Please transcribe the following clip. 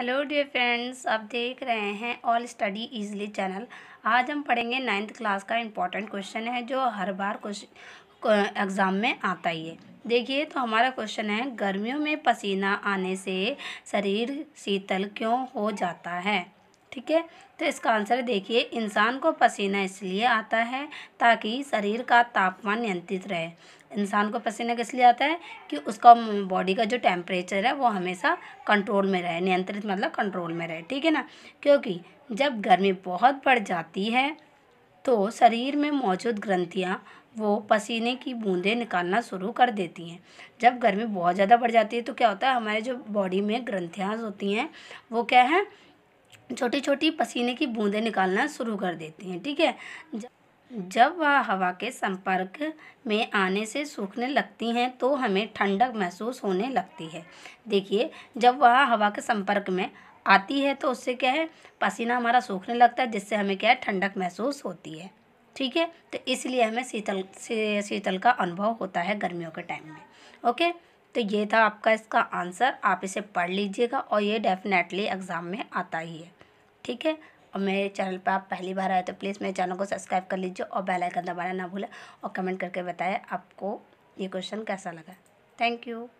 hello dear friends आप देख रहे हैं ऑल स्टडी इजली चैनल आज हम पढ़ेंगे नाइन्थ क्लास का इम्पॉर्टेंट क्वेश्चन है जो हर बार क्वेश्चन एग्ज़ाम में आता ही है देखिए तो हमारा क्वेश्चन है गर्मियों में पसीना आने से शरीर शीतल क्यों हो जाता है ठीक है तो इसका आंसर देखिए इंसान को पसीना इसलिए आता है ताकि शरीर का तापमान नियंत्रित रहे इंसान को पसीना किस लिए आता है कि उसका बॉडी का जो टेम्परेचर है वो हमेशा कंट्रोल में रहे नियंत्रित मतलब कंट्रोल में रहे ठीक है ना क्योंकि जब गर्मी बहुत बढ़ जाती है तो शरीर में मौजूद ग्रंथियाँ वो पसीने की बूंदें निकालना शुरू कर देती हैं जब गर्मी बहुत ज़्यादा बढ़ जाती है तो क्या होता है हमारे जो बॉडी में ग्रंथियाँ होती हैं वो क्या है छोटी छोटी पसीने की बूंदें निकालना शुरू कर देती हैं ठीक है जब वह हवा के संपर्क में आने से सूखने लगती हैं तो हमें ठंडक महसूस होने लगती है देखिए जब वह हवा के संपर्क में आती है तो उससे क्या है पसीना हमारा सूखने लगता है जिससे हमें क्या है ठंडक महसूस होती है ठीक है तो इसलिए हमें शीतल शीतल का अनुभव होता है गर्मियों के टाइम में ओके तो ये था आपका इसका आंसर आप इसे पढ़ लीजिएगा और ये डेफिनेटली एग्ज़ाम में आता ही है ठीक है और मेरे चैनल पर आप पहली बार आए तो प्लीज़ मेरे चैनल को सब्सक्राइब कर लीजिए और बेल आइकन दबाना ना भूलें और कमेंट करके बताएं आपको ये क्वेश्चन कैसा लगा थैंक यू